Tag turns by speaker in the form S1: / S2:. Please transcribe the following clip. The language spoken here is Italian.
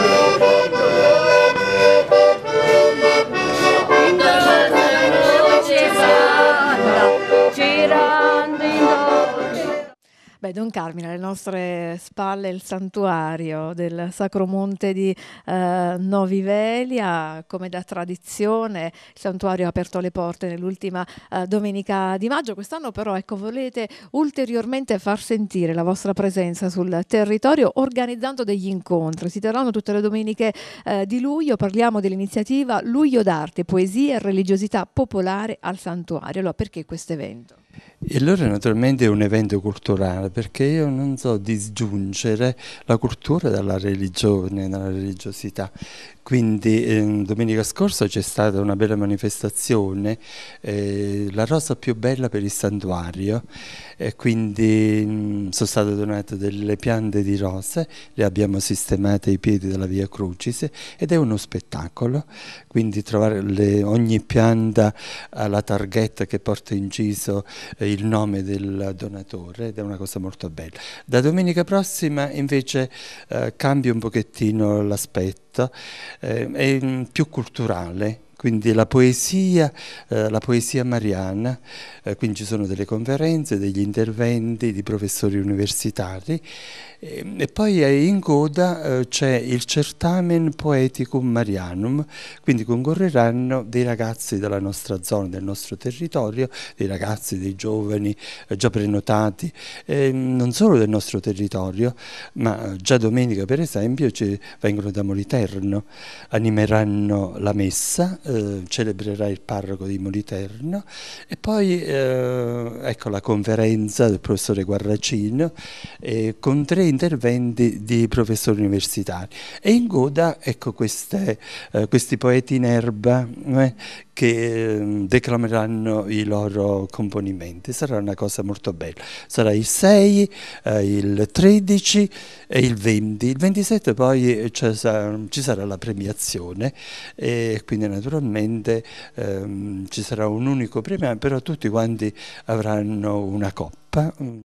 S1: Música Beh, Don Carmine, alle nostre spalle il santuario del Sacro Monte di eh, Velia, come da tradizione il santuario ha aperto le porte nell'ultima eh, domenica di maggio, quest'anno però ecco, volete ulteriormente far sentire la vostra presenza sul territorio organizzando degli incontri, si terranno tutte le domeniche eh, di luglio, parliamo dell'iniziativa Luglio d'arte, poesia e religiosità popolare al santuario, allora perché questo evento?
S2: E allora naturalmente è un evento culturale perché io non so disgiungere la cultura dalla religione, dalla religiosità. Quindi eh, domenica scorsa c'è stata una bella manifestazione, eh, la rosa più bella per il santuario, eh, quindi mh, mm, sono state donate delle piante di rose, le abbiamo sistemate ai piedi della via Crucis ed è uno spettacolo, quindi trovare le, ogni pianta ha la targhetta che porta inciso eh, il nome del donatore ed è una cosa molto bella. Da domenica prossima invece eh, cambia un pochettino l'aspetto eh, è mm, più culturale quindi la poesia, eh, la poesia mariana, eh, quindi ci sono delle conferenze, degli interventi di professori universitari e, ehm, e poi eh, in coda eh, c'è il certamen poeticum marianum, quindi concorreranno dei ragazzi della nostra zona, del nostro territorio, dei ragazzi, dei giovani eh, già prenotati, ehm, non solo del nostro territorio, ma eh, già domenica per esempio ci vengono da Moliterno, animeranno la messa eh, celebrerà il parroco di Moliterno e poi eh, ecco la conferenza del professore Guarracino eh, con tre interventi di professori universitari e in coda ecco queste, eh, questi poeti in erba eh, che ehm, declameranno i loro componimenti. Sarà una cosa molto bella. Sarà il 6, il 13 e il 20. Il 27 poi ci sarà la premiazione e quindi naturalmente sostanzialmente ehm, ci sarà un unico premiato, però tutti quanti avranno una coppa.